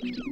you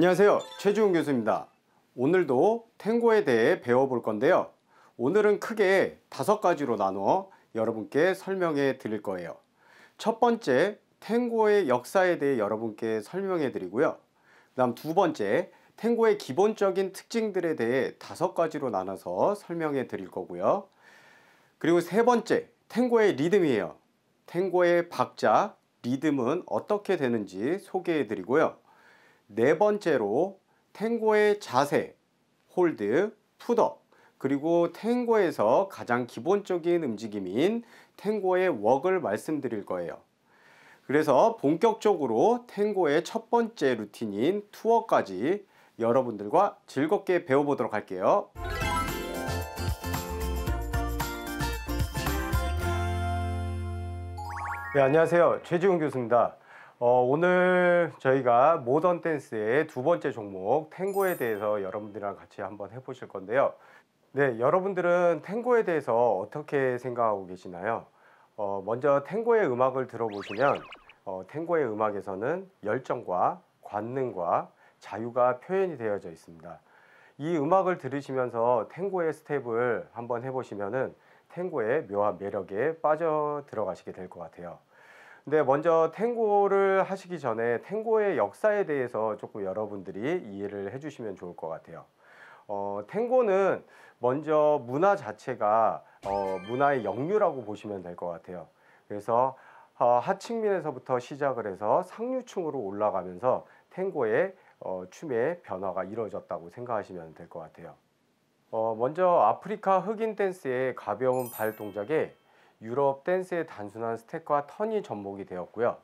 안녕하세요 최지훈 교수입니다 오늘도 탱고에 대해 배워볼 건데요 오늘은 크게 다섯 가지로 나누 여러분께 설명해 드릴 거예요 첫 번째 탱고의 역사에 대해 여러분께 설명해 드리고요 그 다음 두 번째 탱고의 기본적인 특징들에 대해 다섯 가지로 나눠서 설명해 드릴 거고요 그리고 세 번째 탱고의 리듬이에요 탱고의 박자 리듬은 어떻게 되는지 소개해 드리고요 네 번째로 탱고의 자세, 홀드, 푸더 그리고 탱고에서 가장 기본적인 움직임인 탱고의 웍을 말씀드릴 거예요. 그래서 본격적으로 탱고의 첫 번째 루틴인 투어까지 여러분들과 즐겁게 배워보도록 할게요. 네, 안녕하세요. 최지훈 교수입니다. 어, 오늘 저희가 모던 댄스의 두 번째 종목 탱고에 대해서 여러분들이랑 같이 한번 해보실 건데요. 네, 여러분들은 탱고에 대해서 어떻게 생각하고 계시나요? 어, 먼저 탱고의 음악을 들어보시면 어, 탱고의 음악에서는 열정과 관능과 자유가 표현이 되어져 있습니다. 이 음악을 들으시면서 탱고의 스텝을 한번 해보시면 탱고의 묘한 매력에 빠져 들어가시게 될 것 같아요. 근 먼저 탱고를 하시기 전에 탱고의 역사에 대해서 조금 여러분들이 이해를 해주시면 좋을 것 같아요. 어, 탱고는 먼저 문화 자체가 어, 문화의 역류라고 보시면 될 것 같아요. 그래서 어, 하층민에서부터 시작을 해서 상류층으로 올라가면서 탱고의 어, 춤의 변화가 이루어졌다고 생각하시면 될 것 같아요. 어, 먼저 아프리카 흑인 댄스의 가벼운 발 동작에 유럽 댄스의 단순한 스텝과 턴이 접목이 되었고요.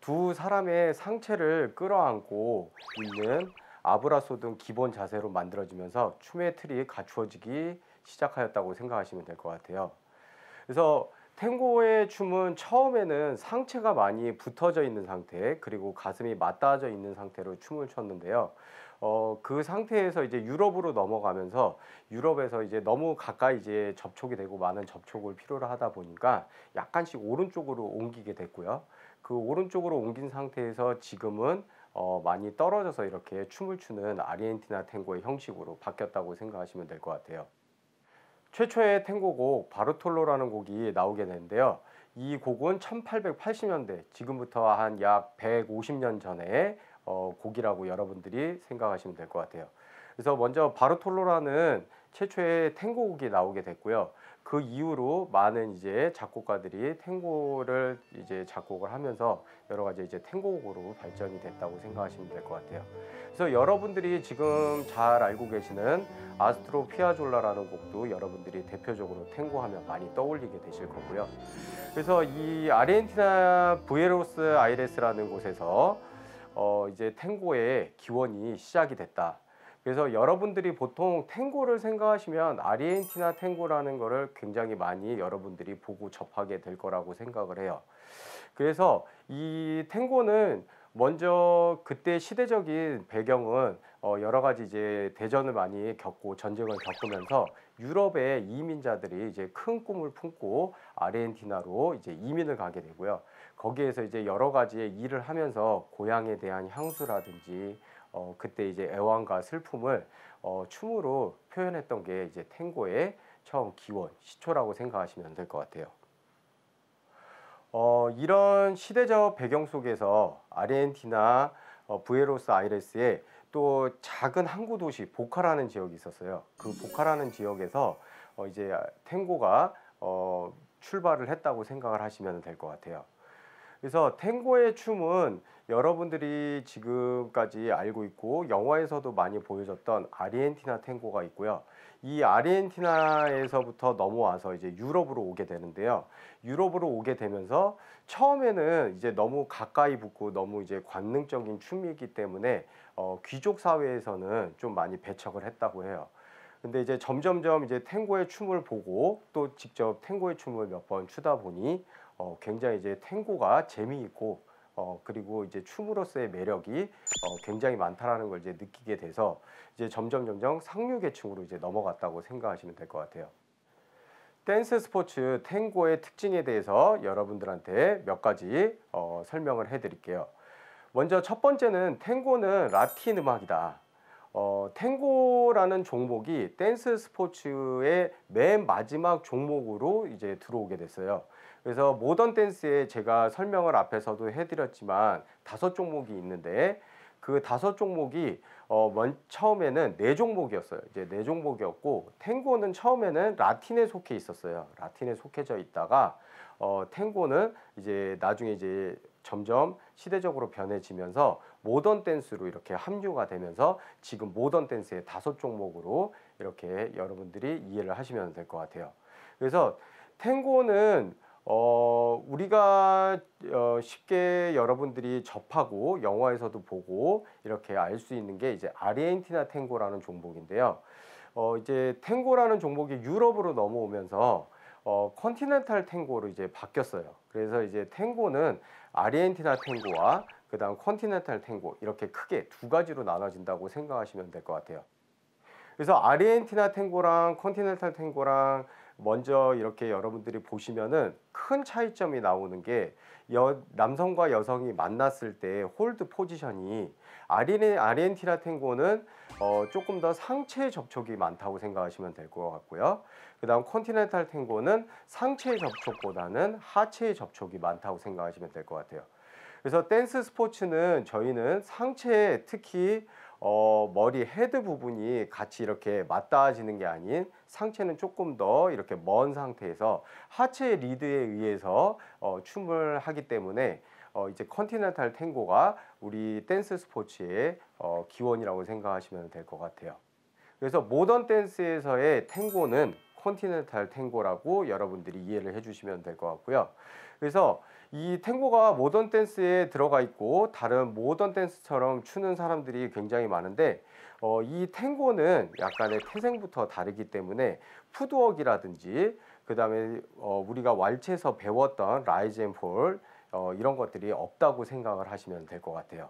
두 사람의 상체를 끌어안고 있는 아브라소 등 기본 자세로 만들어지면서 춤의 틀이 갖추어지기 시작하였다고 생각하시면 될 것 같아요. 그래서 탱고의 춤은 처음에는 상체가 많이 붙어져 있는 상태 그리고 가슴이 맞닿아져 있는 상태로 춤을 췄는데요. 어, 그 상태에서 이제 유럽으로 넘어가면서 유럽에서 이제 너무 가까이 이제 접촉이 되고 많은 접촉을 필요로 하다 보니까 약간씩 오른쪽으로 옮기게 됐고요. 그 오른쪽으로 옮긴 상태에서 지금은 어, 많이 떨어져서 이렇게 춤을 추는 아르헨티나 탱고의 형식으로 바뀌었다고 생각하시면 될 것 같아요. 최초의 탱고곡 바르톨로라는 곡이 나오게 되는데요. 이 곡은 1880년대 지금부터 한 약 150년 전에 어, 곡이라고 여러분들이 생각하시면 될 것 같아요. 그래서 먼저 바르톨로라는 최초의 탱고곡이 나오게 됐고요. 그 이후로 많은 이제 작곡가들이 탱고를 이제 작곡을 하면서 여러 가지 이제 탱고곡으로 발전이 됐다고 생각하시면 될 것 같아요. 그래서 여러분들이 지금 잘 알고 계시는 아스트로 피아졸라라는 곡도 여러분들이 대표적으로 탱고하면 많이 떠올리게 되실 거고요. 그래서 이 아르헨티나 부에로스 아이레스라는 곳에서 어, 이제 탱고의 기원이 시작이 됐다. 그래서 여러분들이 보통 탱고를 생각하시면 아르헨티나 탱고라는 거를 굉장히 많이 여러분들이 보고 접하게 될 거라고 생각을 해요. 그래서 이 탱고는 먼저 그때 시대적인 배경은 어 여러 가지 이제 대전을 많이 겪고 전쟁을 겪으면서 유럽의 이민자들이 이제 큰 꿈을 품고 아르헨티나로 이제 이민을 가게 되고요. 거기에서 이제 여러 가지의 일을 하면서 고향에 대한 향수라든지 어, 그때 이제 애완과 슬픔을 어, 춤으로 표현했던 게 이제 탱고의 처음 기원 시초라고 생각하시면 될 것 같아요. 어, 이런 시대적 배경 속에서 아르헨티나 어, 부에로스 아이레스에 또 작은 항구 도시 보카라는 지역이 있었어요. 그 보카라는 지역에서 어, 이제 탱고가 어, 출발을 했다고 생각을 하시면 될 것 같아요. 그래서 탱고의 춤은 여러분들이 지금까지 알고 있고 영화에서도 많이 보여줬던 아르헨티나 탱고가 있고요. 이 아르헨티나에서부터 넘어와서 이제 유럽으로 오게 되는데요. 유럽으로 오게 되면서 처음에는 이제 너무 가까이 붙고 너무 이제 관능적인 춤이기 때문에 어, 귀족 사회에서는 좀 많이 배척을 했다고 해요. 근데 이제 점점점 이제 탱고의 춤을 보고 또 직접 탱고의 춤을 몇 번 추다 보니 어, 굉장히 이제 탱고가 재미있고 어, 그리고 이제 춤으로서의 매력이 어, 굉장히 많다라는 걸 이제 느끼게 돼서 이제 점점 점점 상류 계층으로 이제 넘어갔다고 생각하시면 될 것 같아요. 댄스 스포츠 탱고의 특징에 대해서 여러분들한테 몇 가지 어, 설명을 해드릴게요. 먼저 첫 번째는 탱고는 라틴 음악이다. 어, 탱고라는 종목이 댄스 스포츠의 맨 마지막 종목으로 이제 들어오게 됐어요. 그래서 모던 댄스에 제가 설명을 앞에서도 해드렸지만 다섯 종목이 있는데 그 다섯 종목이 어, 처음에는 네 종목이었어요. 이제 네 종목이었고 탱고는 처음에는 라틴에 속해 있었어요. 라틴에 속해져 있다가 어, 탱고는 이제 나중에 이제 점점 시대적으로 변해지면서 모던 댄스로 이렇게 합류가 되면서 지금 모던 댄스의 다섯 종목으로 이렇게 여러분들이 이해를 하시면 될 것 같아요. 그래서 탱고는 어, 우리가 어, 쉽게 여러분들이 접하고 영화에서도 보고 이렇게 알 수 있는 게 이제 아르헨티나 탱고라는 종목인데요. 어, 이제 탱고라는 종목이 유럽으로 넘어오면서 어, 컨티넨탈 탱고로 이제 바뀌었어요. 그래서 이제 탱고는 아르헨티나 탱고와 그다음 컨티넨탈 탱고 이렇게 크게 두 가지로 나눠진다고 생각하시면 될 것 같아요. 그래서 아르헨티나 탱고랑 컨티넨탈 탱고랑 먼저 이렇게 여러분들이 보시면은 큰 차이점이 나오는 게 여, 남성과 여성이 만났을 때 홀드 포지션이 아리네, 아르헨티나 탱고는 어, 조금 더 상체 접촉이 많다고 생각하시면 될 것 같고요. 그 다음 컨티넨탈 탱고는 상체 접촉보다는 하체 접촉이 많다고 생각하시면 될 것 같아요. 그래서 댄스 스포츠는 저희는 상체 특히 어, 머리 헤드 부분이 같이 이렇게 맞닿아지는 게 아닌 상체는 조금 더 이렇게 먼 상태에서 하체 리드에 의해서 어, 춤을 하기 때문에 어, 이제 컨티넨탈 탱고가 우리 댄스 스포츠의 어, 기원이라고 생각하시면 될 것 같아요. 그래서 모던 댄스에서의 탱고는 컨티넨탈 탱고라고 여러분들이 이해를 해주시면 될 것 같고요. 그래서 이 탱고가 모던 댄스에 들어가 있고 다른 모던 댄스처럼 추는 사람들이 굉장히 많은데 어, 이 탱고는 약간의 태생부터 다르기 때문에 푸드웍이라든지 그 다음에 어, 우리가 왈츠에서 배웠던 라이즈 앤폴 어, 이런 것들이 없다고 생각을 하시면 될 것 같아요.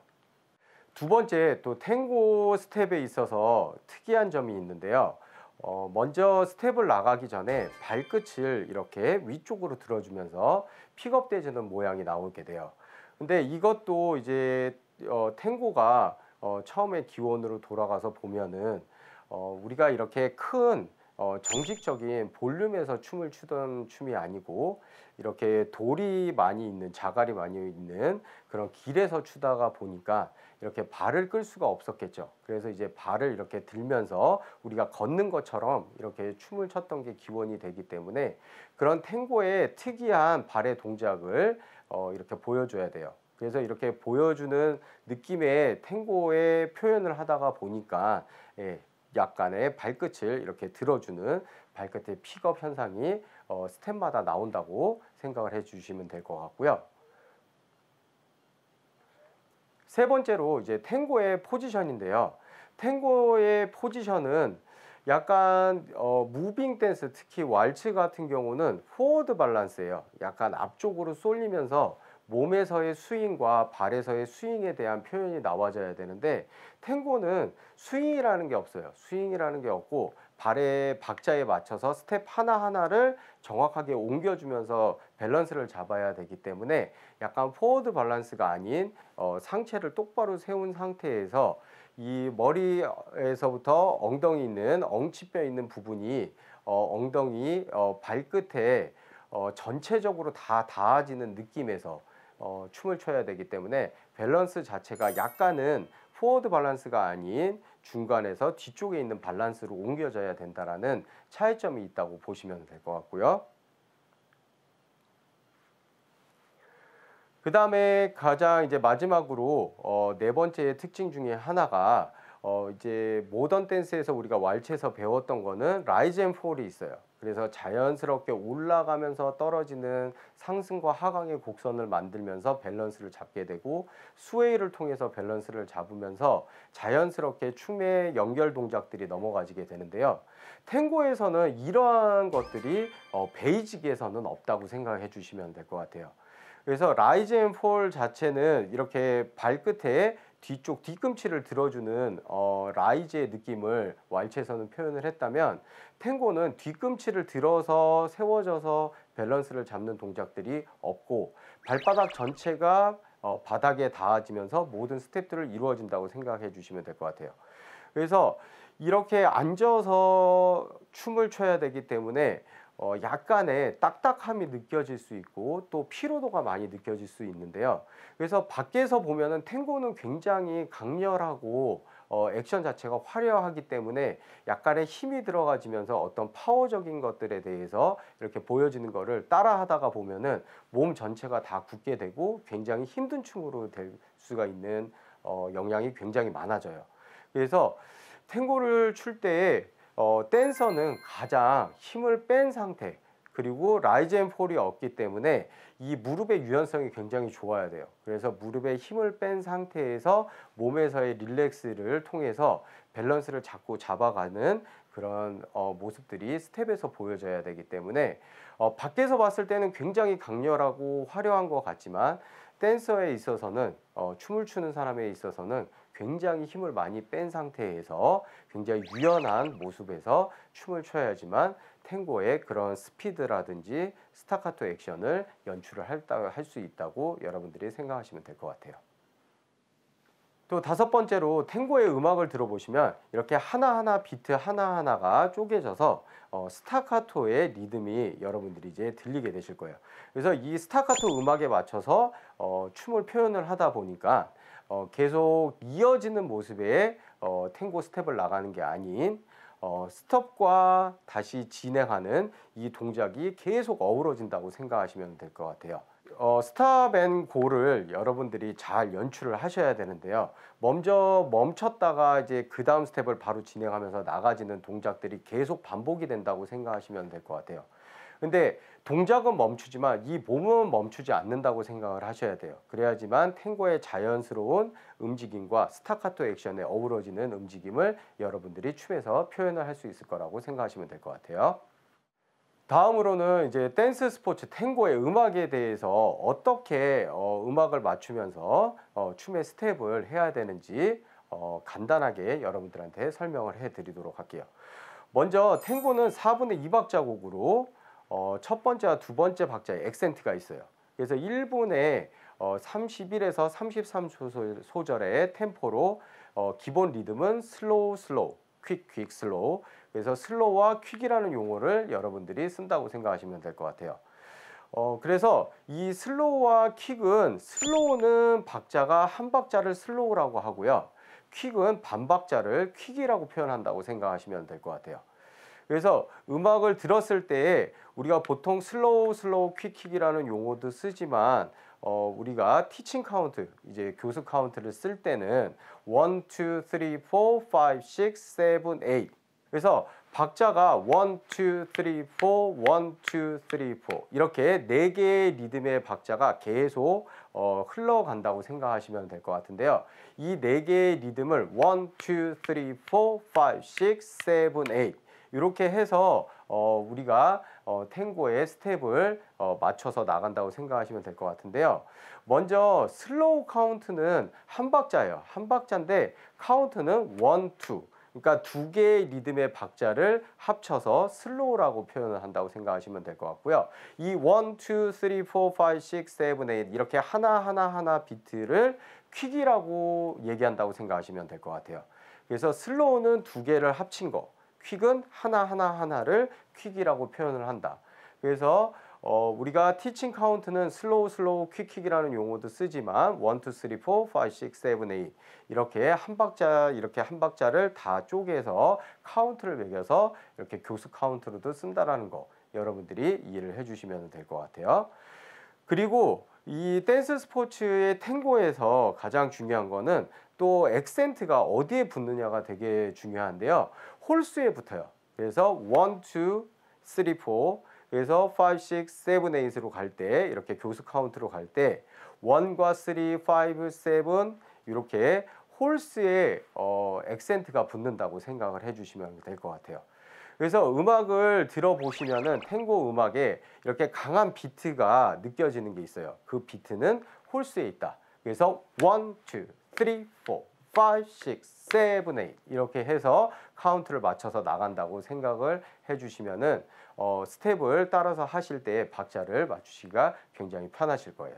두 번째 또 탱고 스텝에 있어서 특이한 점이 있는데요. 어, 먼저 스텝을 나가기 전에 발끝을 이렇게 위쪽으로 들어주면서 픽업되지는 모양이 나오게 돼요. 근데 이것도 이제 어, 탱고가 어, 처음에 기원으로 돌아가서 보면은 어, 우리가 이렇게 큰 어, 정식적인 볼륨에서 춤을 추던 춤이 아니고 이렇게 돌이 많이 있는 자갈이 많이 있는 그런 길에서 추다가 보니까 이렇게 발을 끌 수가 없었겠죠. 그래서 이제 발을 이렇게 들면서 우리가 걷는 것처럼 이렇게 춤을 췄던 게 기원이 되기 때문에 그런 탱고의 특이한 발의 동작을 어, 이렇게 보여줘야 돼요. 그래서 이렇게 보여주는 느낌의 탱고의 표현을 하다가 보니까 예, 약간의 발끝을 이렇게 들어주는 발끝의 픽업 현상이 어, 스텝마다 나온다고 생각을 해주시면 될 것 같고요. 세 번째로 이제 탱고의 포지션인데요. 탱고의 포지션은 약간 어, 무빙 댄스 특히 왈츠 같은 경우는 포워드 밸런스예요. 약간 앞쪽으로 쏠리면서 몸에서의 스윙과 발에서의 스윙에 대한 표현이 나와져야 되는데 탱고는 스윙이라는 게 없어요. 스윙이라는 게 없고 발의 박자에 맞춰서 스텝 하나하나를 정확하게 옮겨주면서 밸런스를 잡아야 되기 때문에 약간 포워드 밸런스가 아닌 어, 상체를 똑바로 세운 상태에서 이 머리에서부터 엉덩이 있는 엉치뼈 있는 부분이 어, 엉덩이 어, 발끝에 어, 전체적으로 다 닿아지는 느낌에서 어, 춤을 춰야 되기 때문에 밸런스 자체가 약간은 포워드 밸런스가 아닌 중간에서 뒤쪽에 있는 밸런스로 옮겨져야 된다라는 차이점이 있다고 보시면 될 것 같고요. 그 다음에 가장 이제 마지막으로 어, 네 번째의 특징 중에 하나가 어, 이제 모던 댄스에서 우리가 왈츠에서 배웠던 거는 라이즈 앤 폴이 있어요. 그래서 자연스럽게 올라가면서 떨어지는 상승과 하강의 곡선을 만들면서 밸런스를 잡게 되고 스웨이를 통해서 밸런스를 잡으면서 자연스럽게 춤의 연결 동작들이 넘어가지게 되는데요. 탱고에서는 이러한 것들이 어, 베이직에서는 없다고 생각해 주시면 될 것 같아요. 그래서 라이즈 앤 폴 자체는 이렇게 발끝에 뒤쪽 뒤꿈치를 들어주는 어, 라이즈의 느낌을 왈츠에서는 표현을 했다면 탱고는 뒤꿈치를 들어서 세워져서 밸런스를 잡는 동작들이 없고 발바닥 전체가 어, 바닥에 닿아지면서 모든 스텝들을 이루어진다고 생각해 주시면 될 것 같아요. 그래서 이렇게 앉아서 춤을 춰야 되기 때문에 어, 약간의 딱딱함이 느껴질 수 있고 또 피로도가 많이 느껴질 수 있는데요. 그래서 밖에서 보면은 탱고는 굉장히 강렬하고 어, 액션 자체가 화려하기 때문에 약간의 힘이 들어가지면서 어떤 파워적인 것들에 대해서 이렇게 보여지는 것을 따라 하다가 보면은 몸 전체가 다 굳게 되고 굉장히 힘든 춤으로 될 수가 있는 어, 영향이 굉장히 많아져요. 그래서 탱고를 출 때에 어, 댄서는 가장 힘을 뺀 상태 그리고 라이젠 폴이 없기 때문에 이 무릎의 유연성이 굉장히 좋아야 돼요. 그래서 무릎에 힘을 뺀 상태에서 몸에서의 릴렉스를 통해서 밸런스를 잡고 잡아가는 그런 어, 모습들이 스텝에서 보여져야 되기 때문에 어, 밖에서 봤을 때는 굉장히 강렬하고 화려한 것 같지만 댄서에 있어서는 어, 춤을 추는 사람에 있어서는 굉장히 힘을 많이 뺀 상태에서 굉장히 유연한 모습에서 춤을 춰야지만 탱고의 그런 스피드라든지 스타카토 액션을 연출을 할 수 있다고 여러분들이 생각하시면 될 것 같아요. 또 다섯 번째로 탱고의 음악을 들어보시면 이렇게 하나하나 비트 하나하나가 쪼개져서 어, 스타카토의 리듬이 여러분들이 이제 들리게 되실 거예요. 그래서 이 스타카토 음악에 맞춰서 어, 춤을 표현을 하다 보니까 어, 계속 이어지는 모습의 어, 탱고 스텝을 나가는 게 아닌 어, 스톱과 다시 진행하는 이 동작이 계속 어우러진다고 생각하시면 될 것 같아요. 어, 스탑 앤 고를 여러분들이 잘 연출을 하셔야 되는데요. 먼저 멈췄다가 이제 그 다음 스텝을 바로 진행하면서 나가지는 동작들이 계속 반복이 된다고 생각하시면 될 것 같아요. 근데 동작은 멈추지만 이 몸은 멈추지 않는다고 생각을 하셔야 돼요. 그래야지만 탱고의 자연스러운 움직임과 스타카토 액션에 어우러지는 움직임을 여러분들이 춤에서 표현을 할 수 있을 거라고 생각하시면 될 것 같아요. 다음으로는 이제 댄스 스포츠 탱고의 음악에 대해서 어떻게 어, 음악을 맞추면서 어, 춤의 스텝을 해야 되는지 어, 간단하게 여러분들한테 설명을 해 드리도록 할게요. 먼저 탱고는 4분의 2박자곡으로 어, 첫 번째와 두 번째 박자에 액센트가 있어요. 그래서 1분에 어, 31에서 33소절의 템포로 어, 기본 리듬은 슬로우 슬로우 퀵, 퀵, 슬로우 그래서 슬로우와 퀵이라는 용어를 여러분들이 쓴다고 생각하시면 될 것 같아요 어, 그래서 이 슬로우와 퀵은 슬로우는 박자가 한 박자를 슬로우라고 하고요 퀵은 반 박자를 퀵이라고 표현한다고 생각하시면 될 것 같아요 그래서 음악을 들었을 때 우리가 보통 슬로우 슬로우 퀵킥이라는 용어도 쓰지만 어, 우리가 티칭 카운트, 이제 교수 카운트를 쓸 때는 1, 2, 3, 4, 5, 6, 7, 8 그래서 박자가 1, 2, 3, 4, 1, 2, 3, 4 이렇게 네개의 리듬의 박자가 계속 어, 흘러간다고 생각하시면 될 것 같은데요. 이 네개의 리듬을 1, 2, 3, 4, 5, 6, 7, 8 이렇게 해서 어, 우리가 어, 탱고의 스텝을 어, 맞춰서 나간다고 생각하시면 될 것 같은데요. 먼저 슬로우 카운트는 한 박자예요. 한 박자인데 카운트는 원, 투. 그러니까 두 개의 리듬의 박자를 합쳐서 슬로우라고 표현을 한다고 생각하시면 될 것 같고요. 이 원, 투, 쓰리, 1, 2, 3, 4, 세븐, 에잇 이렇게 하나하나 하나 비트를 퀵이라고 얘기한다고 생각하시면 될 것 같아요. 그래서 슬로우는 두 개를 합친 거 퀵은 하나하나하나를 퀵이라고 표현을 한다. 그래서 어, 우리가 티칭 카운트는 슬로우 슬로우 퀵퀵이라는 용어도 쓰지만 1, 2, 3, 4, 5, 6, 7, 8 이렇게 한 박자 이렇게 한 박자를 다 쪼개서 카운트를 매겨서 이렇게 교수 카운트로도 쓴다라는 거 여러분들이 이해를 해주시면 될 것 같아요. 그리고 이 댄스 스포츠의 탱고에서 가장 중요한 거는 또 액센트가 어디에 붙느냐가 되게 중요한데요. 홀수에 붙어요. 그래서 1, 2, 3, 4 그래서 5, 6, 7, 8으로 갈 때 이렇게 교수 카운트로 갈 때 1과 3, 5, 7 이렇게 홀스에 어, 액센트가 붙는다고 생각을 해주시면 될 것 같아요. 그래서 음악을 들어보시면 탱고 음악에 이렇게 강한 비트가 느껴지는 게 있어요. 그 비트는 홀스에 있다. 그래서 1, 2, 3, 4, 5, 6, 7, 8 이렇게 해서 카운트를 맞춰서 나간다고 생각을 해주시면은 어, 스텝을 따라서 하실 때 박자를 맞추시기가 굉장히 편하실 거예요.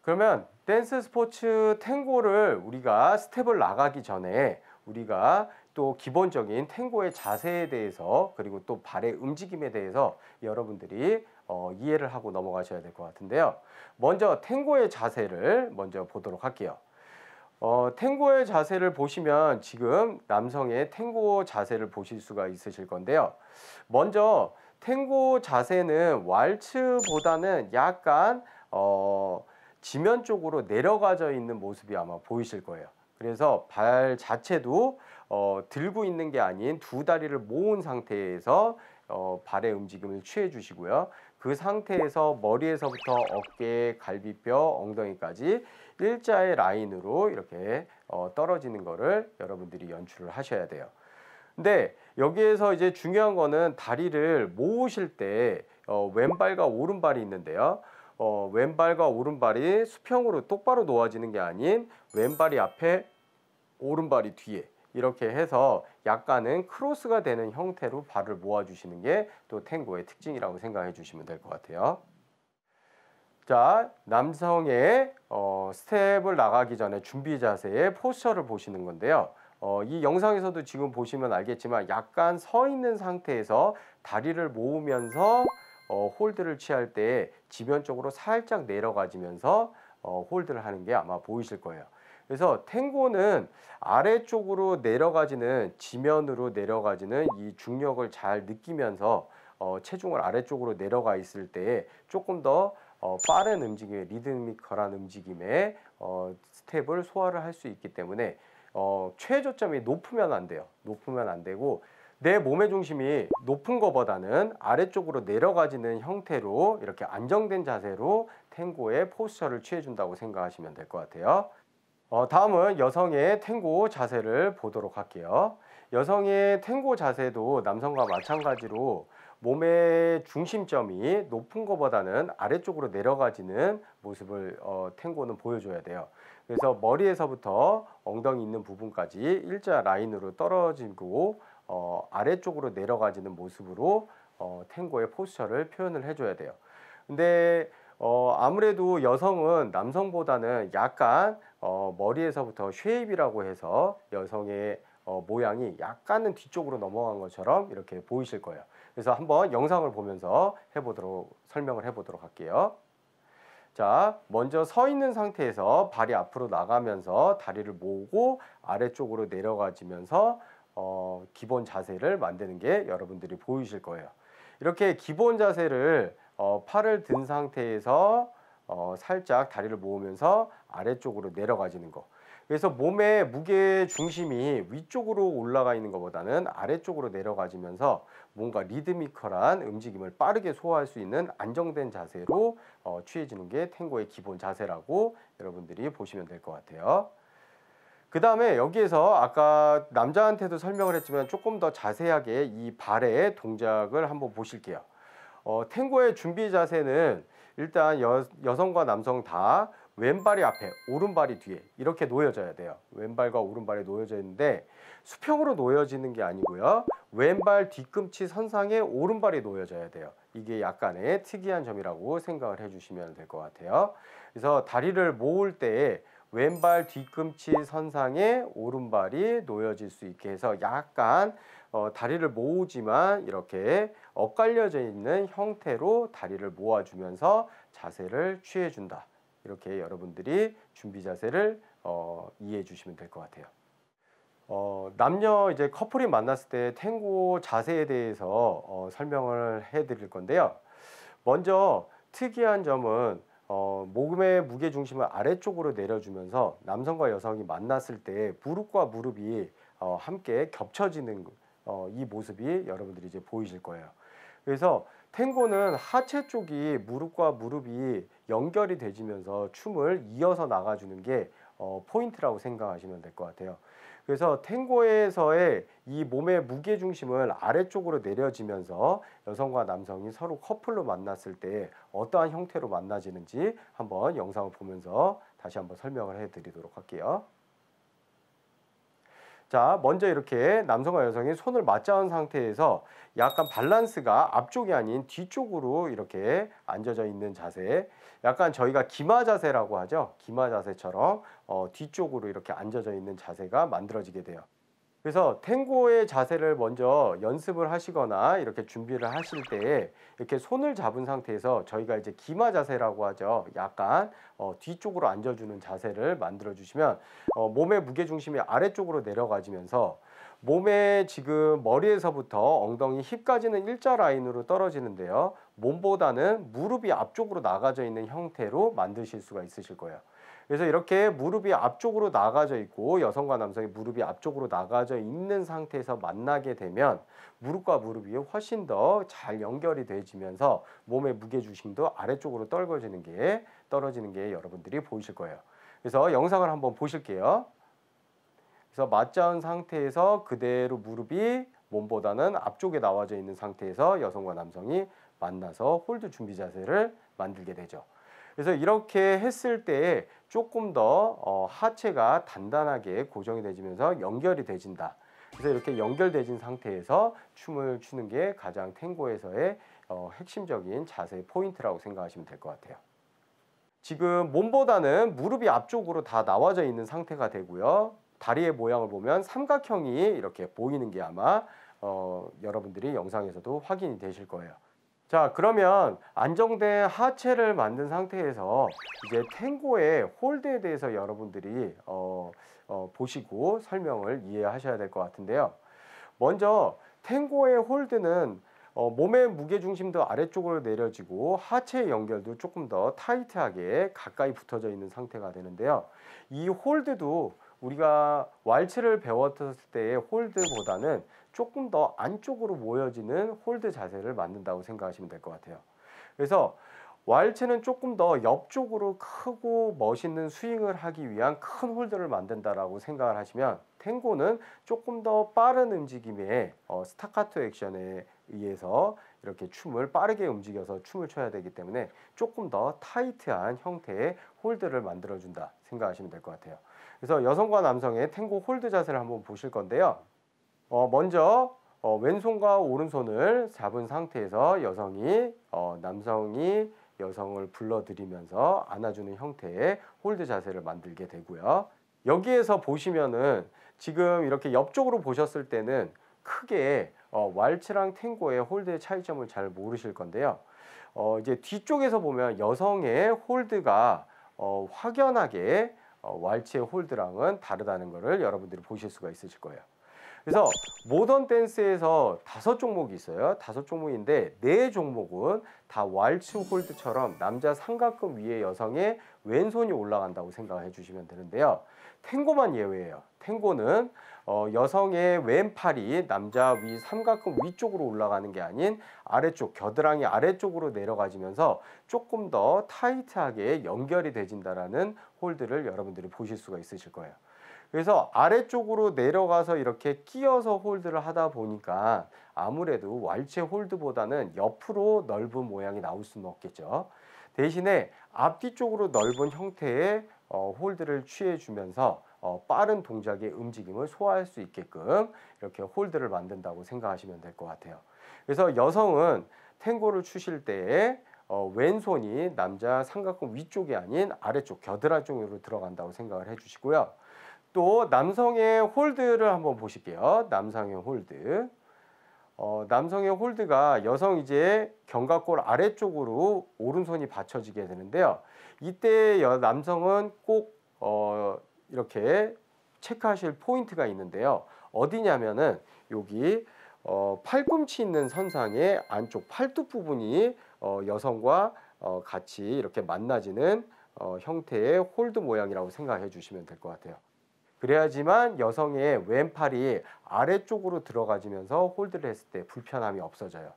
그러면 댄스 스포츠 탱고를 우리가 스텝을 나가기 전에 우리가 또 기본적인 탱고의 자세에 대해서 그리고 또 발의 움직임에 대해서 여러분들이 어, 이해를 하고 넘어가셔야 될 것 같은데요. 먼저 탱고의 자세를 먼저 보도록 할게요. 어, 탱고의 자세를 보시면 지금 남성의 탱고 자세를 보실 수가 있으실 건데요. 먼저 탱고 자세는 왈츠보다는 약간 어, 지면 쪽으로 내려가져 있는 모습이 아마 보이실 거예요. 그래서 발 자체도 어, 들고 있는 게 아닌 두 다리를 모은 상태에서 어, 발의 움직임을 취해 주시고요. 그 상태에서 머리에서부터 어깨, 갈비뼈, 엉덩이까지 일자의 라인으로 이렇게 어, 떨어지는 거를 여러분들이 연출을 하셔야 돼요. 근데 여기에서 이제 중요한 거는 다리를 모으실 때 어, 왼발과 오른발이 있는데요. 어, 왼발과 오른발이 수평으로 똑바로 놓아지는 게 아닌 왼발이 앞에 오른발이 뒤에 이렇게 해서 약간은 크로스가 되는 형태로 발을 모아주시는 게 또 탱고의 특징이라고 생각해 주시면 될 것 같아요. 자, 남성의 어, 스텝을 나가기 전에 준비 자세의 포스처를 보시는 건데요. 어, 이 영상에서도 지금 보시면 알겠지만 약간 서 있는 상태에서 다리를 모으면서 어, 홀드를 취할 때 지면 쪽으로 살짝 내려가지면서 어, 홀드를 하는 게 아마 보이실 거예요. 그래서 탱고는 아래쪽으로 내려가지는 지면으로 내려가지는 이 중력을 잘 느끼면서 어, 체중을 아래쪽으로 내려가 있을 때 조금 더 어, 빠른 움직임의 리드미컬한 움직임의 어, 스텝을 소화를 할 수 있기 때문에 어, 최저점이 높으면 안 돼요. 높으면 안 되고 내 몸의 중심이 높은 것보다는 아래쪽으로 내려가지는 형태로 이렇게 안정된 자세로 탱고의 포스처를 취해준다고 생각하시면 될 것 같아요. 어, 다음은 여성의 탱고 자세를 보도록 할게요. 여성의 탱고 자세도 남성과 마찬가지로 몸의 중심점이 높은 것보다는 아래쪽으로 내려가지는 모습을 어, 탱고는 보여줘야 돼요. 그래서 머리에서부터 엉덩이 있는 부분까지 일자 라인으로 떨어지고 어, 아래쪽으로 내려가지는 모습으로 어, 탱고의 포스처를 표현을 해줘야 돼요. 근데 어, 아무래도 여성은 남성보다는 약간 어, 머리에서부터 쉐입이라고 해서 여성의 어, 모양이 약간은 뒤쪽으로 넘어간 것처럼 이렇게 보이실 거예요. 그래서 한번 영상을 보면서 해보도록 설명을 해보도록 할게요. 자, 먼저 서 있는 상태에서 발이 앞으로 나가면서 다리를 모으고 아래쪽으로 내려가지면서 어, 기본 자세를 만드는 게 여러분들이 보이실 거예요. 이렇게 기본 자세를 어, 팔을 든 상태에서 어, 살짝 다리를 모으면서 아래쪽으로 내려가지는 거 그래서 몸의 무게 중심이 위쪽으로 올라가 있는 것보다는 아래쪽으로 내려가지면서 뭔가 리드미컬한 움직임을 빠르게 소화할 수 있는 안정된 자세로 어, 취해지는 게 탱고의 기본 자세라고 여러분들이 보시면 될 것 같아요. 그 다음에 여기에서 아까 남자한테도 설명을 했지만 조금 더 자세하게 이 발의 동작을 한번 보실게요. 어, 탱고의 준비 자세는 일단 여, 여성과 남성 다 왼발이 앞에 오른발이 뒤에 이렇게 놓여져야 돼요 왼발과 오른발이 놓여져 있는데 수평으로 놓여지는 게 아니고요 왼발 뒤꿈치 선상에 오른발이 놓여져야 돼요 이게 약간의 특이한 점이라고 생각을 해주시면 될 것 같아요 그래서 다리를 모을 때에 왼발 뒤꿈치 선상에 오른발이 놓여질 수 있게 해서 약간 어, 다리를 모으지만 이렇게 엇갈려져 있는 형태로 다리를 모아주면서 자세를 취해준다. 이렇게 여러분들이 준비 자세를 어, 이해해 주시면 될 것 같아요. 어, 남녀 이제 커플이 만났을 때 탱고 자세에 대해서 어, 설명을 해 드릴 건데요. 먼저 특이한 점은 어, 몸의 무게 중심을 아래쪽으로 내려주면서 남성과 여성이 만났을 때 무릎과 무릎이 어, 함께 겹쳐지는 어, 이 모습이 여러분들이 이제 보이실 거예요. 그래서 탱고는 하체 쪽이 무릎과 무릎이 연결이 되지면서 춤을 이어서 나가주는 게 어, 포인트라고 생각하시면 될 것 같아요. 그래서 탱고에서의 이 몸의 무게 중심을 아래쪽으로 내려지면서 여성과 남성이 서로 커플로 만났을 때 어떠한 형태로 만나지는지 한번 영상을 보면서 다시 한번 설명을 해드리도록 할게요. 자, 먼저 이렇게 남성과 여성이 손을 맞잡은 상태에서 약간 밸런스가 앞쪽이 아닌 뒤쪽으로 이렇게 앉아져 있는 자세. 약간 저희가 기마 자세라고 하죠. 기마 자세처럼 어, 뒤쪽으로 이렇게 앉아져 있는 자세가 만들어지게 돼요. 그래서 탱고의 자세를 먼저 연습을 하시거나 이렇게 준비를 하실 때 이렇게 손을 잡은 상태에서 저희가 이제 기마 자세라고 하죠. 약간 어, 뒤쪽으로 앉아주는 자세를 만들어 주시면 어, 몸의 무게중심이 아래쪽으로 내려가지면서 몸의 지금 머리에서부터 엉덩이 힙까지는 일자 라인으로 떨어지는데요. 몸보다는 무릎이 앞쪽으로 나가져 있는 형태로 만드실 수가 있으실 거예요. 그래서 이렇게 무릎이 앞쪽으로 나가져 있고 여성과 남성이 무릎이 앞쪽으로 나가져 있는 상태에서 만나게 되면 무릎과 무릎이 훨씬 더 잘 연결이 되지면서 몸의 무게중심도 아래쪽으로 떨궈지는 게 떨어지는 게 여러분들이 보이실 거예요. 그래서 영상을 한번 보실게요. 그래서 맞자은 상태에서 그대로 무릎이 몸보다는 앞쪽에 나와져 있는 상태에서 여성과 남성이 만나서 홀드 준비 자세를 만들게 되죠. 그래서 이렇게 했을 때 조금 더 어, 하체가 단단하게 고정이 되지면서 연결이 되진다. 그래서 이렇게 연결되진 상태에서 춤을 추는 게 가장 탱고에서의 어, 핵심적인 자세의 포인트라고 생각하시면 될 것 같아요. 지금 몸보다는 무릎이 앞쪽으로 다 나와져 있는 상태가 되고요. 다리의 모양을 보면 삼각형이 이렇게 보이는 게 아마 어, 여러분들이 영상에서도 확인이 되실 거예요. 자 그러면 안정된 하체를 만든 상태에서 이제 탱고의 홀드에 대해서 여러분들이 어, 어, 보시고 설명을 이해하셔야 될 것 같은데요. 먼저 탱고의 홀드는 어, 몸의 무게중심도 아래쪽으로 내려지고 하체 연결도 조금 더 타이트하게 가까이 붙어져 있는 상태가 되는데요. 이 홀드도 우리가 왈츠를 배웠을 때의 홀드보다는 조금 더 안쪽으로 모여지는 홀드 자세를 만든다고 생각하시면 될 것 같아요. 그래서 와일체는 조금 더 옆쪽으로 크고 멋있는 스윙을 하기 위한 큰 홀드를 만든다라고 생각을 하시면 탱고는 조금 더 빠른 움직임에 어, 스타카토 액션에 의해서 이렇게 춤을 빠르게 움직여서 춤을 춰야 되기 때문에 조금 더 타이트한 형태의 홀드를 만들어준다 생각하시면 될 것 같아요. 그래서 여성과 남성의 탱고 홀드 자세를 한번 보실 건데요. 어, 먼저 어, 왼손과 오른손을 잡은 상태에서 여성이 어, 남성이 여성을 불러들이면서 안아주는 형태의 홀드 자세를 만들게 되고요. 여기에서 보시면은 지금 이렇게 옆쪽으로 보셨을 때는 크게 어, 왈츠랑 탱고의 홀드의 차이점을 잘 모르실 건데요. 어, 이제 뒤쪽에서 보면 여성의 홀드가 어, 확연하게 어, 왈츠의 홀드랑은 다르다는 것을 여러분들이 보실 수가 있으실 거예요. 그래서 모던 댄스에서 다섯 종목이 있어요. 다섯 종목인데 네 종목은 다 왈츠 홀드처럼 남자 삼각근 위에 여성의 왼손이 올라간다고 생각해 주시면 되는데요. 탱고만 예외예요. 탱고는 어, 여성의 왼팔이 남자 위 삼각근 위쪽으로 올라가는 게 아닌 아래쪽 겨드랑이 아래쪽으로 내려가지면서 조금 더 타이트하게 연결이 되진다라는 홀드를 여러분들이 보실 수가 있으실 거예요. 그래서 아래쪽으로 내려가서 이렇게 끼어서 홀드를 하다 보니까 아무래도 왈체 홀드보다는 옆으로 넓은 모양이 나올 수는 없겠죠. 대신에 앞뒤 쪽으로 넓은 형태의 어, 홀드를 취해주면서 어, 빠른 동작의 움직임을 소화할 수 있게끔 이렇게 홀드를 만든다고 생각하시면 될 것 같아요. 그래서 여성은 탱고를 추실 때에 어, 왼손이 남자 삼각근 위쪽이 아닌 아래쪽 겨드랑이 쪽으로 들어간다고 생각을 해주시고요. 또 남성의 홀드를 한번 보실게요. 남성의 홀드. 어, 남성의 홀드가 여성 이제 견갑골 아래쪽으로 오른손이 받쳐지게 되는데요. 이때 남성은 꼭 어, 이렇게 체크하실 포인트가 있는데요. 어디냐면은 여기 어, 팔꿈치 있는 선상의 안쪽 팔뚝 부분이 어, 여성과 어, 같이 이렇게 만나지는 어, 형태의 홀드 모양이라고 생각해 주시면 될 것 같아요. 그래야지만 여성의 왼팔이 아래쪽으로 들어가지면서 홀드를 했을 때 불편함이 없어져요.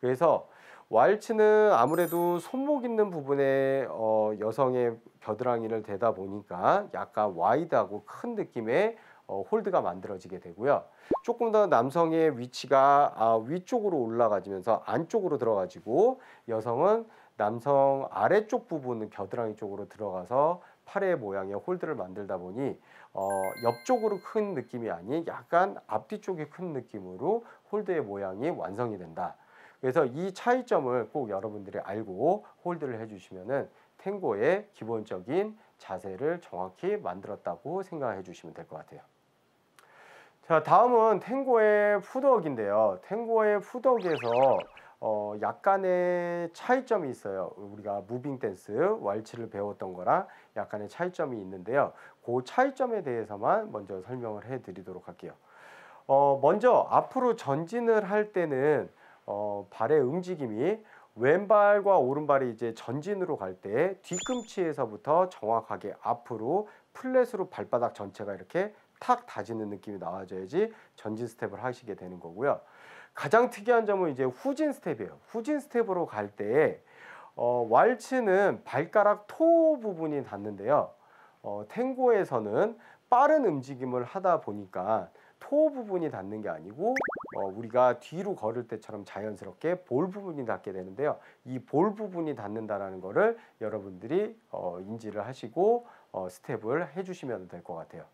그래서 왈츠는 아무래도 손목 있는 부분에 어, 여성의 겨드랑이를 대다 보니까 약간 와이드하고 큰 느낌의 어, 홀드가 만들어지게 되고요. 조금 더 남성의 위치가 아, 위쪽으로 올라가지면서 안쪽으로 들어가지고 여성은 남성 아래쪽 부분 겨드랑이 쪽으로 들어가서 팔의 모양의 홀드를 만들다 보니 어, 옆쪽으로 큰 느낌이 아닌 약간 앞뒤 쪽이 큰 느낌으로 홀드의 모양이 완성이 된다. 그래서 이 차이점을 꼭 여러분들이 알고 홀드를 해주시면 탱고의 기본적인 자세를 정확히 만들었다고 생각해 주시면 될 것 같아요. 자 다음은 탱고의 푸덕인데요. 탱고의 푸덕에서 어, 약간의 차이점이 있어요. 우리가 무빙 댄스, 왈츠를 배웠던 거랑 약간의 차이점이 있는데요. 그 차이점에 대해서만 먼저 설명을 해 드리도록 할게요. 어, 먼저 앞으로 전진을 할 때는 어, 발의 움직임이 왼발과 오른발이 이제 전진으로 갈 때 뒤꿈치에서부터 정확하게 앞으로 플랫으로 발바닥 전체가 이렇게 탁 다지는 느낌이 나와줘야지 전진 스텝을 하시게 되는 거고요. 가장 특이한 점은 이제 후진 스텝이에요. 후진 스텝으로 갈 때에 어, 왈츠는 발가락 토 부분이 닿는데요. 어, 탱고에서는 빠른 움직임을 하다 보니까 토 부분이 닿는 게 아니고 어, 우리가 뒤로 걸을 때처럼 자연스럽게 볼 부분이 닿게 되는데요. 이 볼 부분이 닿는다라는 것을 여러분들이 어, 인지를 하시고 어, 스텝을 해주시면 될 것 같아요.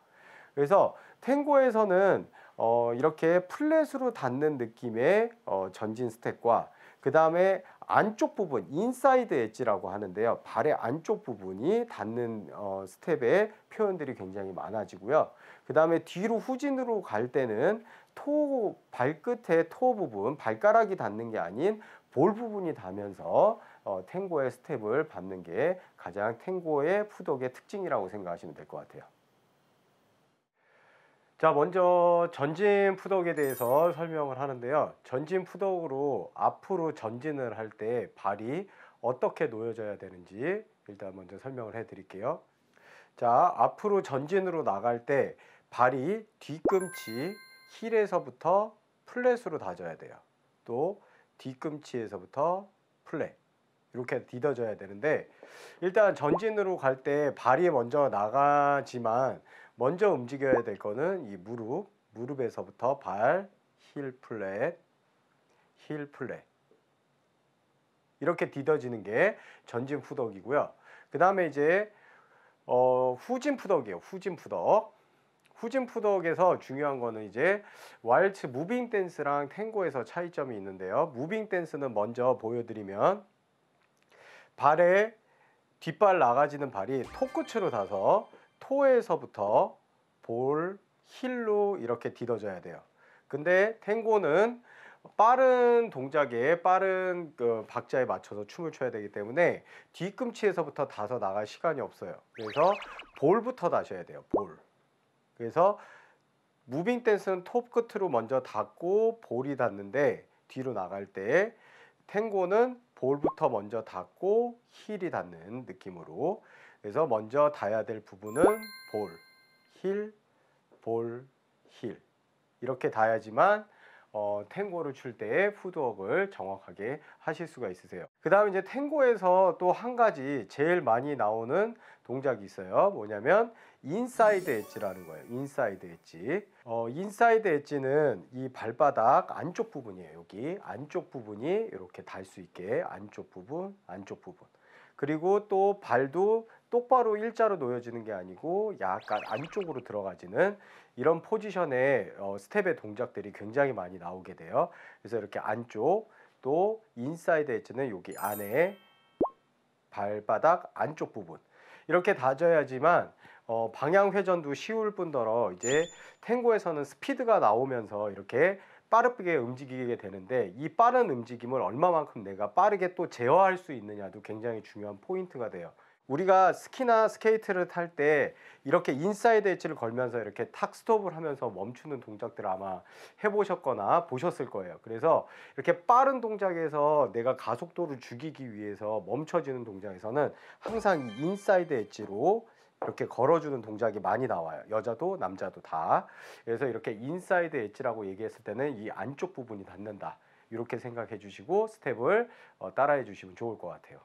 그래서 탱고에서는 어, 이렇게 플랫으로 닿는 느낌의 어, 전진 스텝과 그 다음에 안쪽 부분, 인사이드 엣지라고 하는데요. 발의 안쪽 부분이 닿는 어, 스텝의 표현들이 굉장히 많아지고요. 그 다음에 뒤로 후진으로 갈 때는 토, 발끝의 토 부분, 발가락이 닿는 게 아닌 볼 부분이 닿으면서 어, 탱고의 스텝을 밟는 게 가장 탱고의 푸덕의 특징이라고 생각하시면 될 것 같아요. 자 먼저 전진 푸덕에 대해서 설명을 하는데요 전진 푸덕으로 앞으로 전진을 할 때 발이 어떻게 놓여져야 되는지 일단 먼저 설명을 해 드릴게요 자 앞으로 전진으로 나갈 때 발이 뒤꿈치 힐에서부터 플랫으로 다져야 돼요 또 뒤꿈치에서부터 플랫 이렇게 디뎌져야 되는데 일단 전진으로 갈 때 발이 먼저 나가지만 먼저 움직여야 될 거는 이 무릎, 무릎에서부터 발, 힐 플랫, 힐 플랫. 이렇게 디뎌지는 게 전진 후덕이고요. 그 다음에 이제 어, 후진 푸덕이에요. 후진 푸덕. 후진 푸덕에서 중요한 거는 이제 왈츠 무빙 댄스랑 탱고에서 차이점이 있는데요. 무빙 댄스는 먼저 보여드리면 발에 뒷발 나가지는 발이 톱끝으로 닿아서 토에서부터 볼, 힐로 이렇게 디뎌져야 돼요. 근데 탱고는 빠른 동작에 빠른 그 박자에 맞춰서 춤을 춰야 되기 때문에 뒤꿈치에서부터 다서 나갈 시간이 없어요. 그래서 볼부터 다셔야 돼요. 볼. 그래서 무빙 댄스는 톱 끝으로 먼저 닿고 볼이 닿는데 뒤로 나갈 때 탱고는 볼부터 먼저 닿고 힐이 닿는 느낌으로 그래서 먼저 닿아야 될 부분은 볼, 힐, 볼, 힐 이렇게 닿아야지만 어, 탱고를 출 때의 푸드웍을 정확하게 하실 수가 있으세요 그 다음에 이제 탱고에서 또 한 가지 제일 많이 나오는 동작이 있어요 뭐냐면 인사이드 엣지라는 거예요 인사이드 엣지 어, 인사이드 엣지는 이 발바닥 안쪽 부분이에요 여기 안쪽 부분이 이렇게 닿을 수 있게 안쪽 부분 안쪽 부분 그리고 또 발도 똑바로 일자로 놓여지는 게 아니고 약간 안쪽으로 들어가지는 이런 포지션의 어, 스텝의 동작들이 굉장히 많이 나오게 돼요. 그래서 이렇게 안쪽 또 인사이드 엣지는 여기 안에 발바닥 안쪽 부분 이렇게 다져야지만 어, 방향 회전도 쉬울 뿐더러 이제 탱고에서는 스피드가 나오면서 이렇게 빠르게 움직이게 되는데 이 빠른 움직임을 얼마만큼 내가 빠르게 또 제어할 수 있느냐도 굉장히 중요한 포인트가 돼요. 우리가 스키나 스케이트를 탈 때 이렇게 인사이드 엣지를 걸면서 이렇게 탁 스톱을 하면서 멈추는 동작들을 아마 해보셨거나 보셨을 거예요. 그래서 이렇게 빠른 동작에서 내가 가속도를 죽이기 위해서 멈춰지는 동작에서는 항상 인사이드 엣지로 이렇게 걸어주는 동작이 많이 나와요. 여자도 남자도 다. 그래서 이렇게 인사이드 엣지라고 얘기했을 때는 이 안쪽 부분이 닿는다. 이렇게 생각해 주시고 스텝을 어, 따라해 주시면 좋을 것 같아요.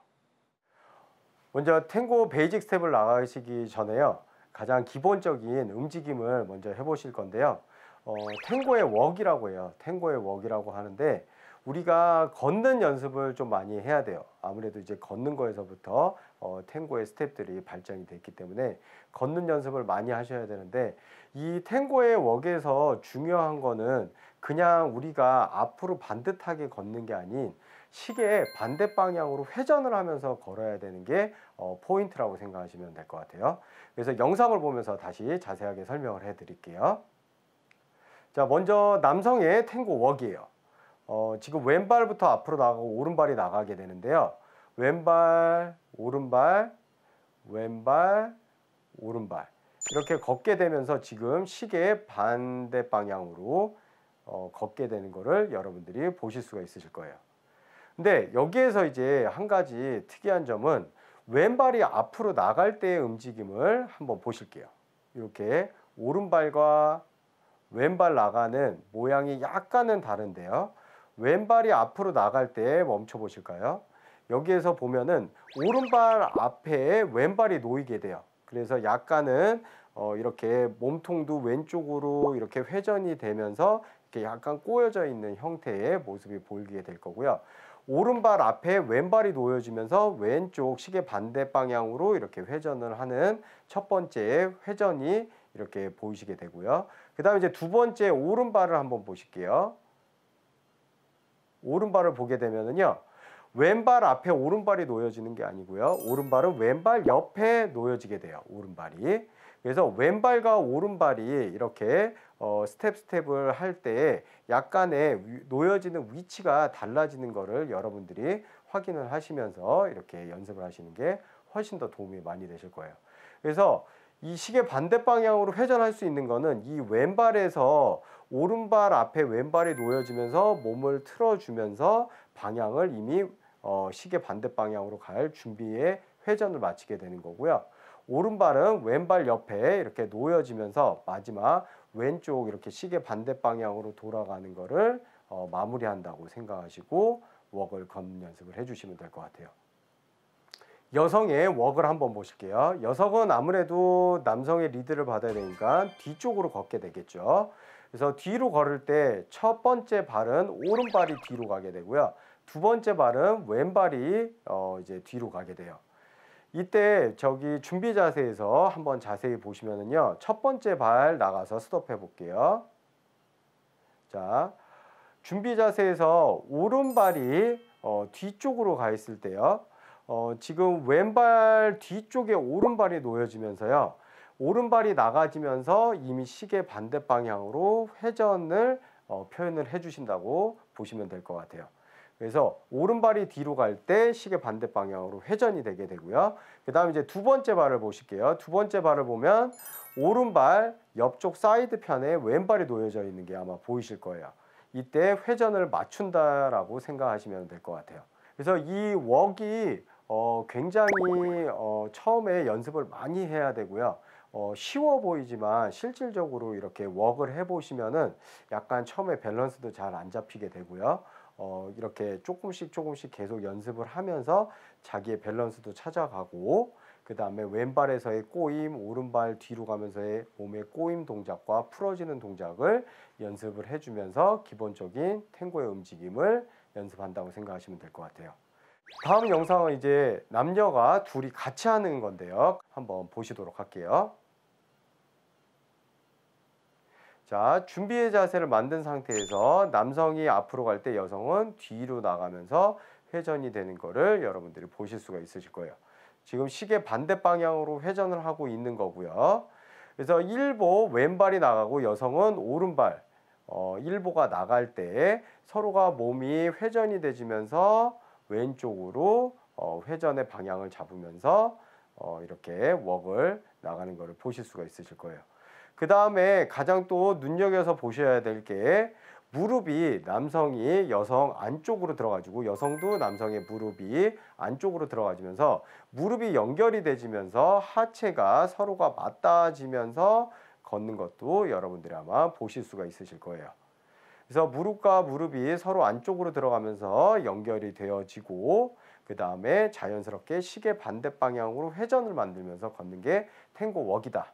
먼저 탱고 베이직 스텝을 나가시기 전에요. 가장 기본적인 움직임을 먼저 해보실 건데요. 어, 탱고의 웍이라고 해요. 탱고의 웍이라고 하는데 우리가 걷는 연습을 좀 많이 해야 돼요. 아무래도 이제 걷는 거에서부터 어, 탱고의 스텝들이 발전이 됐기 때문에 걷는 연습을 많이 하셔야 되는데 이 탱고의 웍에서 중요한 거는 그냥 우리가 앞으로 반듯하게 걷는 게 아닌 시계의 반대 방향으로 회전을 하면서 걸어야 되는 게 어, 포인트라고 생각하시면 될 것 같아요. 그래서 영상을 보면서 다시 자세하게 설명을 해드릴게요. 자, 먼저 남성의 탱고 웍이에요. 어, 지금 왼발부터 앞으로 나가고 오른발이 나가게 되는데요. 왼발, 오른발, 왼발, 오른발 이렇게 걷게 되면서 지금 시계 의 반대 방향으로 어, 걷게 되는 것을 여러분들이 보실 수가 있으실 거예요. 근데 여기에서 이제 한 가지 특이한 점은 왼발이 앞으로 나갈 때의 움직임을 한번 보실게요. 이렇게 오른발과 왼발 나가는 모양이 약간은 다른데요. 왼발이 앞으로 나갈 때 멈춰 보실까요? 여기에서 보면은 오른발 앞에 왼발이 놓이게 돼요. 그래서 약간은 어 이렇게 몸통도 왼쪽으로 이렇게 회전이 되면서 이렇게 약간 꼬여져 있는 형태의 모습이 보이게 될 거고요. 오른발 앞에 왼발이 놓여지면서 왼쪽 시계 반대 방향으로 이렇게 회전을 하는 첫 번째 회전이 이렇게 보이시게 되고요. 그 다음에 이제 두 번째 오른발을 한번 보실게요. 오른발을 보게 되면은요. 왼발 앞에 오른발이 놓여지는 게 아니고요. 오른발은 왼발 옆에 놓여지게 돼요. 오른발이. 그래서 왼발과 오른발이 이렇게 어, 스텝 스텝을 할 때 약간의 위, 놓여지는 위치가 달라지는 것을 여러분들이 확인을 하시면서 이렇게 연습을 하시는 게 훨씬 더 도움이 많이 되실 거예요. 그래서 이 시계 반대 방향으로 회전할 수 있는 거는 이 왼발에서 오른발 앞에 왼발이 놓여지면서 몸을 틀어주면서 방향을 이미 어, 시계 반대 방향으로 갈 준비에 회전을 마치게 되는 거고요. 오른발은 왼발 옆에 이렇게 놓여지면서 마지막 왼쪽 이렇게 시계 반대 방향으로 돌아가는 거를 어, 마무리한다고 생각하시고 웍을 걷는 연습을 해주시면 될 것 같아요. 여성의 웍을 한번 보실게요. 여성은 아무래도 남성의 리드를 받아야 되니까 뒤쪽으로 걷게 되겠죠. 그래서 뒤로 걸을 때 첫 번째 발은 오른발이 뒤로 가게 되고요. 두 번째 발은 왼발이 어, 이제 뒤로 가게 돼요. 이때 저기 준비 자세에서 한번 자세히 보시면은요. 첫 번째 발 나가서 스톱해 볼게요. 자, 준비 자세에서 오른발이 어, 뒤쪽으로 가 있을 때요. 어, 지금 왼발 뒤쪽에 오른발이 놓여지면서요. 오른발이 나가지면서 이미 시계 반대 방향으로 회전을 어, 표현을 해주신다고 보시면 될 것 같아요. 그래서 오른발이 뒤로 갈 때 시계 반대 방향으로 회전이 되게 되고요. 그 다음 이제 두 번째 발을 보실게요. 두 번째 발을 보면 오른발 옆쪽 사이드 편에 왼발이 놓여져 있는 게 아마 보이실 거예요. 이때 회전을 맞춘다라고 생각하시면 될 것 같아요. 그래서 이 웍이 어, 굉장히 어, 처음에 연습을 많이 해야 되고요. 어, 쉬워 보이지만 실질적으로 이렇게 웍을 해보시면은 약간 처음에 밸런스도 잘 안 잡히게 되고요. 어, 이렇게 조금씩 조금씩 계속 연습을 하면서 자기의 밸런스도 찾아가고 그 다음에 왼발에서의 꼬임, 오른발 뒤로 가면서의 몸의 꼬임 동작과 풀어지는 동작을 연습을 해주면서 기본적인 탱고의 움직임을 연습한다고 생각하시면 될 것 같아요. 다음 영상은 이제 남녀가 둘이 같이 하는 건데요. 한번 보시도록 할게요. 자, 준비의 자세를 만든 상태에서 남성이 앞으로 갈 때 여성은 뒤로 나가면서 회전이 되는 거를 여러분들이 보실 수가 있으실 거예요. 지금 시계 반대 방향으로 회전을 하고 있는 거고요. 그래서 1보 왼발이 나가고 여성은 오른발 어, 1보가 나갈 때 서로가 몸이 회전이 되지면서 왼쪽으로 어, 회전의 방향을 잡으면서 어, 이렇게 웍을 나가는 것을 보실 수가 있으실 거예요. 그 다음에 가장 또 눈여겨서 보셔야 될 게 무릎이 남성이 여성 안쪽으로 들어가지고 여성도 남성의 무릎이 안쪽으로 들어가지면서 무릎이 연결이 되지면서 하체가 서로가 맞닿아지면서 걷는 것도 여러분들이 아마 보실 수가 있으실 거예요. 그래서 무릎과 무릎이 서로 안쪽으로 들어가면서 연결이 되어지고 그 다음에 자연스럽게 시계 반대 방향으로 회전을 만들면서 걷는 게 탱고 웍이다.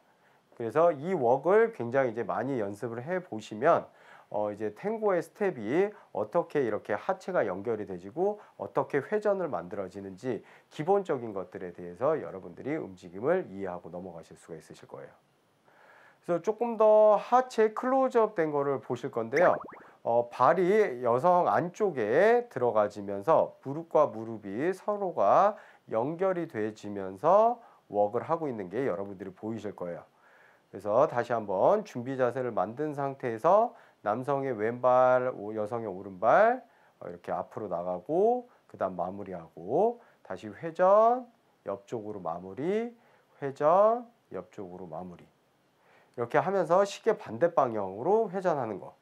그래서 이 웍을 굉장히 이제 많이 연습을 해 보시면 어 이제 탱고의 스텝이 어떻게 이렇게 하체가 연결이 되지고 어떻게 회전을 만들어지는지 기본적인 것들에 대해서 여러분들이 움직임을 이해하고 넘어가실 수가 있으실 거예요. 그래서 조금 더 하체 클로즈업 된 거를 보실 건데요. 어, 발이 여성 안쪽에 들어가지면서 무릎과 무릎이 서로가 연결이 돼지면서 웍을 하고 있는 게 여러분들이 보이실 거예요. 그래서 다시 한번 준비 자세를 만든 상태에서 남성의 왼발, 여성의 오른발 어, 이렇게 앞으로 나가고 그 다음 마무리하고 다시 회전, 옆쪽으로 마무리, 회전, 옆쪽으로 마무리 이렇게 하면서 시계 반대 방향으로 회전하는 거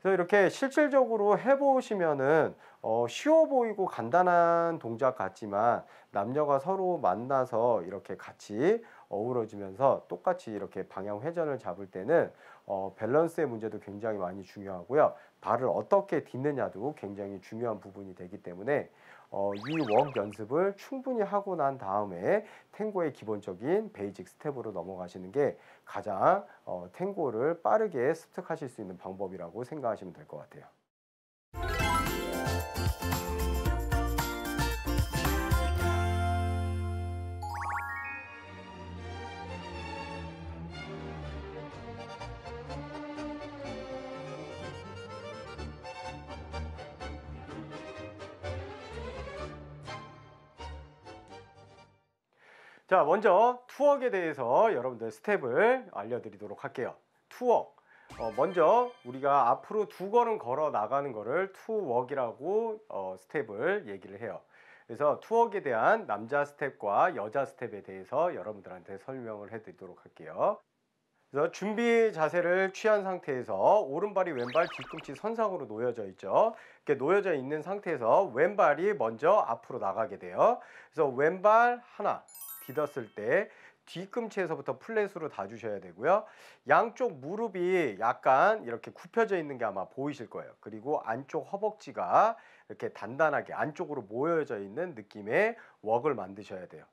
그래서 이렇게 실질적으로 해보시면은 어, 쉬워 보이고 간단한 동작 같지만 남녀가 서로 만나서 이렇게 같이 어우러지면서 똑같이 이렇게 방향 회전을 잡을 때는 어, 밸런스의 문제도 굉장히 많이 중요하고요. 발을 어떻게 딛느냐도 굉장히 중요한 부분이 되기 때문에 어, 이웍 연습을 충분히 하고 난 다음에 탱고의 기본적인 베이직 스텝으로 넘어가시는 게 가장 어, 탱고를 빠르게 습득하실 수 있는 방법이라고 생각하시면 될 것 같아요. 자 먼저 투웍에 대해서 여러분들 스텝을 알려드리도록 할게요 투웍 어, 먼저 우리가 앞으로 두 걸음 걸어 나가는 거를 투웍이라고 어, 스텝을 얘기를 해요 그래서 투웍에 대한 남자 스텝과 여자 스텝에 대해서 여러분들한테 설명을 해드리도록 할게요 그래서 준비 자세를 취한 상태에서 오른발이 왼발 뒤꿈치 선상으로 놓여져 있죠 이렇게 놓여져 있는 상태에서 왼발이 먼저 앞으로 나가게 돼요 그래서 왼발 하나 기었을 때 뒤꿈치에서부터 플랫으로 다 주셔야 되고요. 양쪽 무릎이 약간 이렇게 굽혀져 있는 게 아마 보이실 거예요. 그리고 안쪽 허벅지가 이렇게 단단하게 안쪽으로 모여져 있는 느낌의 웍을 만드셔야 돼요.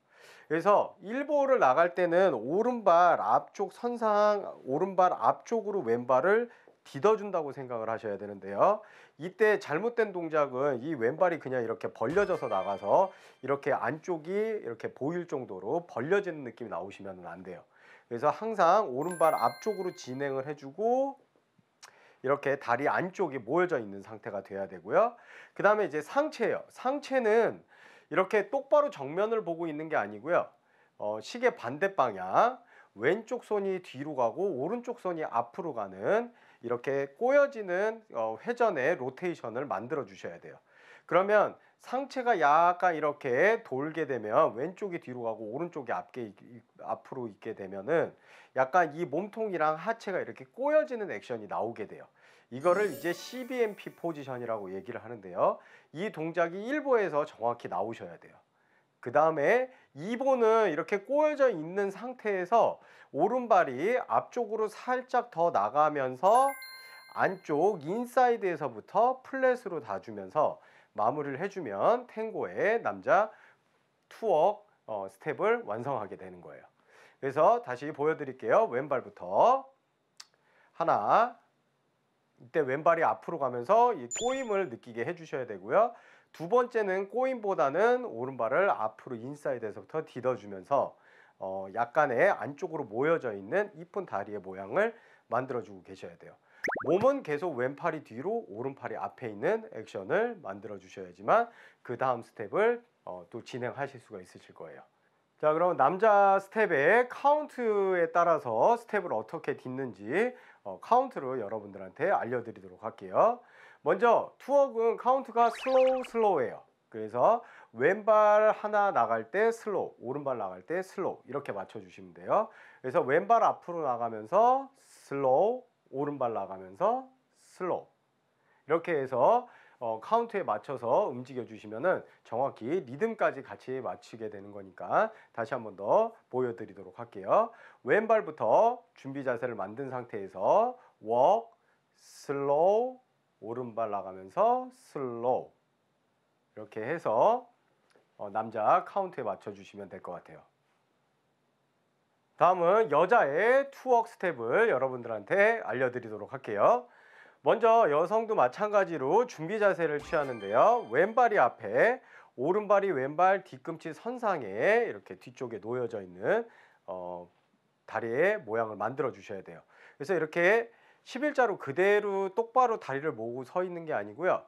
그래서 1보를 나갈 때는 오른발 앞쪽 선상 오른발 앞쪽으로 왼발을 디뎌준다고 생각을 하셔야 되는데요. 이때 잘못된 동작은 이 왼발이 그냥 이렇게 벌려져서 나가서 이렇게 안쪽이 이렇게 보일 정도로 벌려지는 느낌이 나오시면 안 돼요. 그래서 항상 오른발 앞쪽으로 진행을 해주고 이렇게 다리 안쪽이 모여져 있는 상태가 돼야 되고요. 그 다음에 이제 상체예요. 상체는 이렇게 똑바로 정면을 보고 있는 게 아니고요. 어, 시계 반대 방향 왼쪽 손이 뒤로 가고 오른쪽 손이 앞으로 가는 이렇게 꼬여지는 어, 회전의 로테이션을 만들어 주셔야 돼요. 그러면 상체가 약간 이렇게 돌게 되면 왼쪽이 뒤로 가고 오른쪽이 앞게, 앞으로 있게 되면은 약간 이 몸통이랑 하체가 이렇게 꼬여지는 액션이 나오게 돼요. 이거를 이제 CBMP 포지션이라고 얘기를 하는데요. 이 동작이 1보에서 정확히 나오셔야 돼요. 그 다음에 2보는 이렇게 꼬여져 있는 상태에서 오른발이 앞쪽으로 살짝 더 나가면서 안쪽 인사이드에서부터 플랫으로 다주면서 마무리를 해주면 탱고의 남자 투억 어, 스텝을 완성하게 되는 거예요. 그래서 다시 보여드릴게요. 왼발부터 하나 이때 왼발이 앞으로 가면서 이 꼬임을 느끼게 해주셔야 되고요. 두 번째는 꼬임보다는 오른발을 앞으로 인사이드에서부터 디뎌주면서 어, 약간의 안쪽으로 모여져 있는 이쁜 다리의 모양을 만들어주고 계셔야 돼요. 몸은 계속 왼팔이 뒤로 오른팔이 앞에 있는 액션을 만들어 주셔야지만 그 다음 스텝을 어, 또 진행하실 수가 있으실 거예요. 자 그럼 남자 스텝의 카운트에 따라서 스텝을 어떻게 딛는지 어, 카운트로 여러분들한테 알려드리도록 할게요. 먼저 투어은 카운트가 슬로우 슬로우예요 그래서 왼발 하나 나갈 때 슬로우 오른발 나갈 때 슬로우 이렇게 맞춰주시면 돼요 그래서 왼발 앞으로 나가면서 슬로우 오른발 나가면서 슬로우 이렇게 해서 어, 카운트에 맞춰서 움직여 주시면은 정확히 리듬까지 같이 맞추게 되는 거니까 다시 한번 더 보여드리도록 할게요 왼발부터 준비 자세를 만든 상태에서 워크 슬로우 오른발 나가면서 슬로우 이렇게 해서 어, 남자 카운트에 맞춰주시면 될 것 같아요. 다음은 여자의 투웍 스텝을 여러분들한테 알려드리도록 할게요. 먼저 여성도 마찬가지로 준비 자세를 취하는데요. 왼발이 앞에, 오른발이 왼발 뒤꿈치 선상에 이렇게 뒤쪽에 놓여져 있는 어, 다리의 모양을 만들어 주셔야 돼요. 그래서 이렇게 1 1자로 그대로 똑바로 다리를 모으고 서 있는 게 아니고요.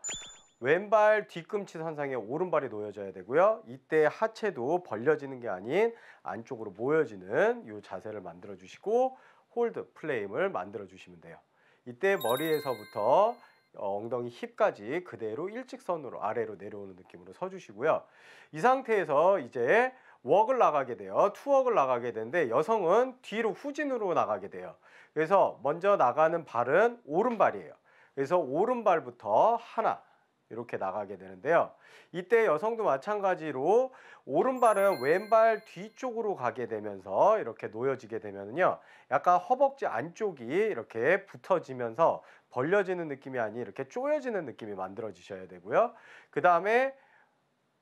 왼발 뒤꿈치 선상에 오른발이 놓여져야 되고요. 이때 하체도 벌려지는 게 아닌 안쪽으로 모여지는 이 자세를 만들어 주시고 홀드 플레임을 만들어 주시면 돼요. 이때 머리에서부터 어, 엉덩이 힙까지 그대로 일직선으로 아래로 내려오는 느낌으로 서 주시고요. 이 상태에서 이제 웍을 나가게 돼요. 투웍을 나가게 되는데 여성은 뒤로 후진으로 나가게 돼요. 그래서 먼저 나가는 발은 오른발이에요. 그래서 오른발부터 하나 이렇게 나가게 되는데요. 이때 여성도 마찬가지로 오른발은 왼발 뒤쪽으로 가게 되면서 이렇게 놓여지게 되면요. 약간 허벅지 안쪽이 이렇게 붙어지면서 벌려지는 느낌이 아닌 이렇게 쪼여지는 느낌이 만들어지셔야 되고요. 그 다음에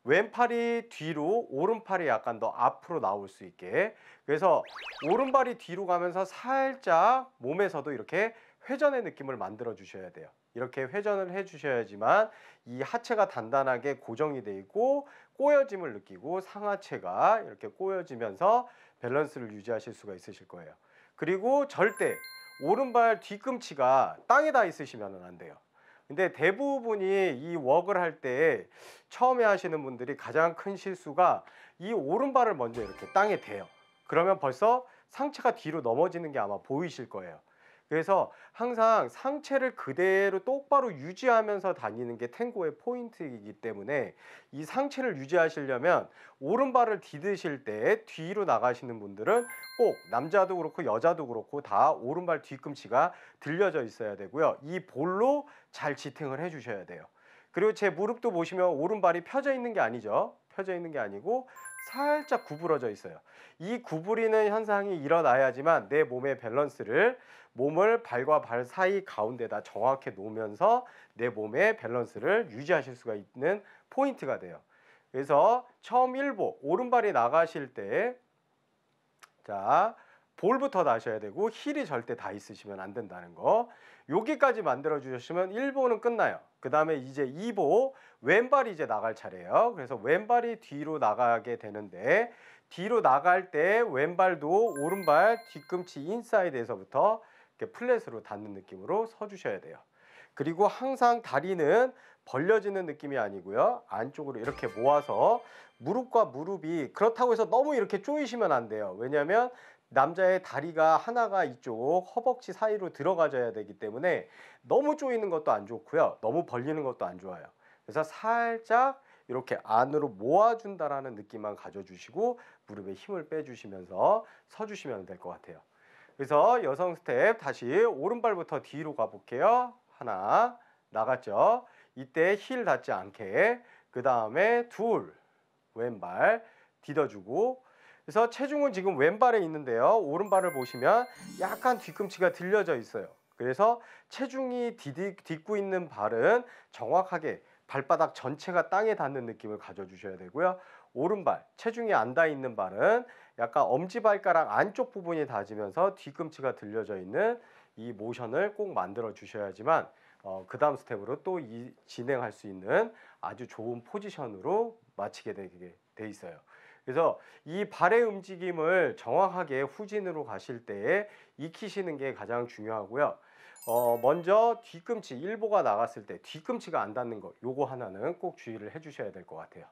왼팔이 뒤로 오른팔이 약간 더 앞으로 나올 수 있게 그래서 오른발이 뒤로 가면서 살짝 몸에서도 이렇게 회전의 느낌을 만들어 주셔야 돼요 이렇게 회전을 해 주셔야지만 이 하체가 단단하게 고정이 돼 있고 꼬여짐을 느끼고 상하체가 이렇게 꼬여지면서 밸런스를 유지하실 수가 있으실 거예요 그리고 절대 오른발 뒤꿈치가 땅에 다 있으시면 안 돼요 근데 대부분이 이 웍을 할 때 처음에 하시는 분들이 가장 큰 실수가 이 오른발을 먼저 이렇게 땅에 대요. 그러면 벌써 상체가 뒤로 넘어지는 게 아마 보이실 거예요. 그래서 항상 상체를 그대로 똑바로 유지하면서 다니는 게 탱고의 포인트이기 때문에 이 상체를 유지하시려면 오른발을 디드실 때 뒤로 나가시는 분들은 꼭 남자도 그렇고 여자도 그렇고 다 오른발 뒤꿈치가 들려져 있어야 되고요. 이 볼로 잘 지탱을 해주셔야 돼요. 그리고 제 무릎도 보시면 오른발이 펴져 있는 게 아니죠. 펴져 있는 게 아니고 살짝 구부러져 있어요. 이 구부리는 현상이 일어나야지만 내 몸의 밸런스를 몸을 발과 발 사이 가운데다 정확히 놓으면서 내 몸의 밸런스를 유지하실 수가 있는 포인트가 돼요. 그래서 처음 1보 오른발이 나가실 때 자, 볼부터 나셔야 되고 힐이 절대 다 있으시면 안 된다는 거. 여기까지 만들어 주셨으면 1보는 끝나요. 그 다음에 이제 2보 왼발이 이제 나갈 차례예요. 그래서 왼발이 뒤로 나가게 되는데 뒤로 나갈 때 왼발도 오른발 뒤꿈치 인사이드에서부터 이렇게 플랫으로 닿는 느낌으로 서 주셔야 돼요. 그리고 항상 다리는 벌려지는 느낌이 아니고요. 안쪽으로 이렇게 모아서 무릎과 무릎이 그렇다고 해서 너무 이렇게 조이시면 안 돼요. 왜냐하면 남자의 다리가 하나가 이쪽 허벅지 사이로 들어가져야 되기 때문에 너무 조이는 것도 안 좋고요. 너무 벌리는 것도 안 좋아요. 그래서 살짝 이렇게 안으로 모아준다라는 느낌만 가져주시고 무릎에 힘을 빼주시면서 서주시면 될 것 같아요. 그래서 여성 스텝 다시 오른발부터 뒤로 가볼게요. 하나 나갔죠. 이때 힐 닿지 않게 그 다음에 둘 왼발 디뎌주고 그래서 체중은 지금 왼발에 있는데요. 오른발을 보시면 약간 뒤꿈치가 들려져 있어요. 그래서 체중이 디디, 딛고 있는 발은 정확하게 발바닥 전체가 땅에 닿는 느낌을 가져주셔야 되고요. 오른발, 체중이 안 닿아 있는 발은 약간 엄지발가락 안쪽 부분이 닿으면서 뒤꿈치가 들려져 있는 이 모션을 꼭 만들어 주셔야지만 어, 그 다음 스텝으로 또 이, 진행할 수 있는 아주 좋은 포지션으로 마치게 되게 돼 있어요. 그래서 이 발의 움직임을 정확하게 후진으로 가실 때에 익히시는 게 가장 중요하고요. 어, 먼저 뒤꿈치 일보가 나갔을 때 뒤꿈치가 안 닿는 거 요거 하나는 꼭 주의를 해주셔야 될 것 같아요.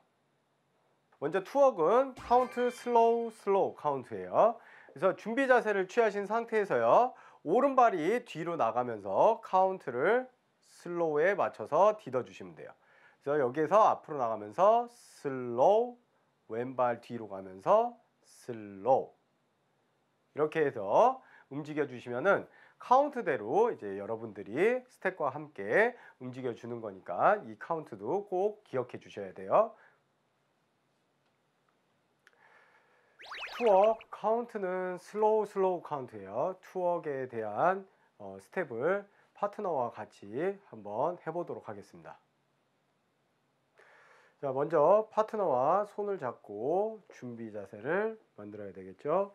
먼저 투어은 카운트 슬로우 슬로우 카운트예요. 그래서 준비 자세를 취하신 상태에서요. 오른발이 뒤로 나가면서 카운트를 슬로우에 맞춰서 디뎌주시면 돼요. 그래서 여기에서 앞으로 나가면서 슬로우 왼발 뒤로 가면서 슬로우 이렇게 해서 움직여 주시면은 카운트대로 이제 여러분들이 스텝과 함께 움직여 주는 거니까 이 카운트도 꼭 기억해 주셔야 돼요. 투어 카운트는 슬로우 슬로우 카운트예요. 투어에 대한 어, 스텝을 파트너와 같이 한번 해보도록 하겠습니다. 자, 먼저 파트너와 손을 잡고 준비 자세를 만들어야 되겠죠.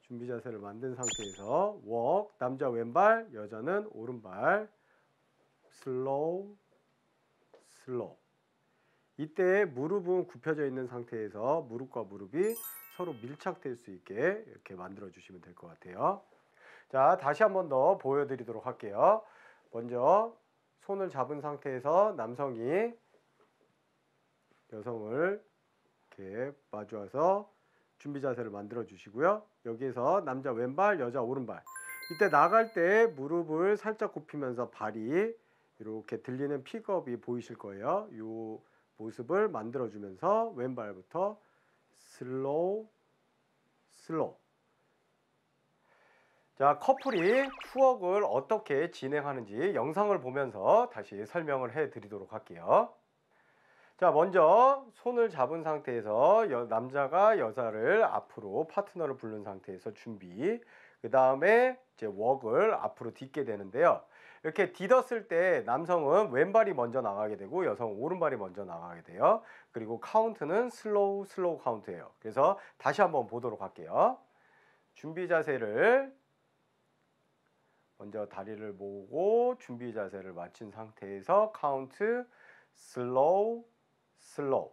준비 자세를 만든 상태에서 웍, 남자 왼발, 여자는 오른발, 슬로우, 슬로우. 이때 무릎은 굽혀져 있는 상태에서 무릎과 무릎이 서로 밀착될 수 있게 이렇게 만들어 주시면 될 것 같아요. 자, 다시 한 번 더 보여드리도록 할게요. 먼저 손을 잡은 상태에서 남성이 여성을 이렇게 마주와서 준비 자세를 만들어 주시고요. 여기에서 남자 왼발, 여자 오른발. 이때 나갈 때 무릎을 살짝 굽히면서 발이 이렇게 들리는 픽업이 보이실 거예요. 이 모습을 만들어 주면서 왼발부터 슬로우 슬로우 자, 커플이 추억을 어떻게 진행하는지 영상을 보면서 다시 설명을 해 드리도록 할게요. 자 먼저 손을 잡은 상태에서 여, 남자가 여자를 앞으로 파트너를 부른 상태에서 준비 그 다음에 이제 웍을 앞으로 딛게 되는데요 이렇게 딛었을때 남성은 왼발이 먼저 나가게 되고 여성은 오른발이 먼저 나가게 돼요 그리고 카운트는 슬로우 슬로우 카운트예요 그래서 다시 한번 보도록 할게요 준비 자세를 먼저 다리를 모으고 준비 자세를 마친 상태에서 카운트 슬로우 슬로우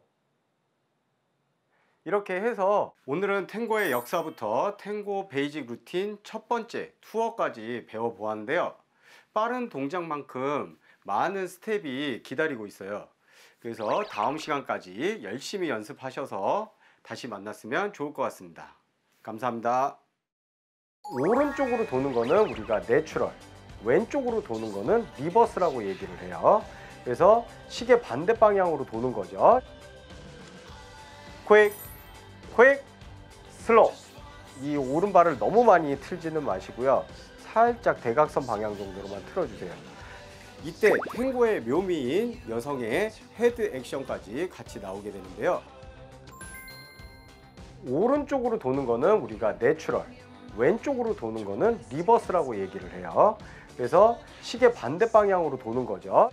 이렇게 해서 오늘은 탱고의 역사부터 탱고 베이직 루틴 첫 번째 투어까지 배워보았는데요 빠른 동작만큼 많은 스텝이 기다리고 있어요 그래서 다음 시간까지 열심히 연습하셔서 다시 만났으면 좋을 것 같습니다 감사합니다 오른쪽으로 도는 거는 우리가 내추럴 왼쪽으로 도는 거는 리버스라고 얘기를 해요 그래서 시계 반대 방향으로 도는 거죠. 퀵, 퀵, 슬로우. 이 오른발을 너무 많이 틀지는 마시고요. 살짝 대각선 방향 정도로만 틀어주세요. 이때 탱고의 묘미인 여성의 헤드 액션까지 같이 나오게 되는데요. 오른쪽으로 도는 거는 우리가 내추럴, 왼쪽으로 도는 거는 리버스라고 얘기를 해요. 그래서 시계 반대 방향으로 도는 거죠.